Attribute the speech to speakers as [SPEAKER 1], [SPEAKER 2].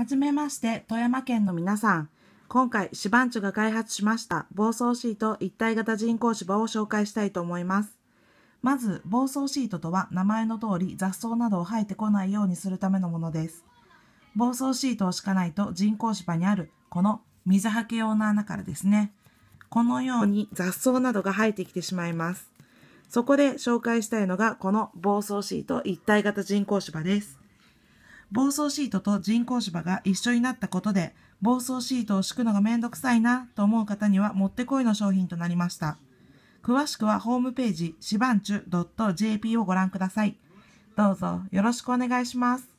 [SPEAKER 1] はじめまして、富山県の皆さん。今回、シバンチュが開発しました暴走シート一体型人工芝を紹介したいと思います。まず、暴走シートとは名前の通り雑草などを生えてこないようにするためのものです。暴走シートを敷かないと人工芝にあるこの水はけ用の穴からですね。このように雑草などが生えてきてしまいます。そこで紹介したいのがこの暴走シート一体型人工芝です。暴走シートと人工芝が一緒になったことで、暴走シートを敷くのがめんどくさいなと思う方にはもってこいの商品となりました。詳しくはホームページ、しばんちゅ .jp をご覧ください。どうぞよろしくお願いします。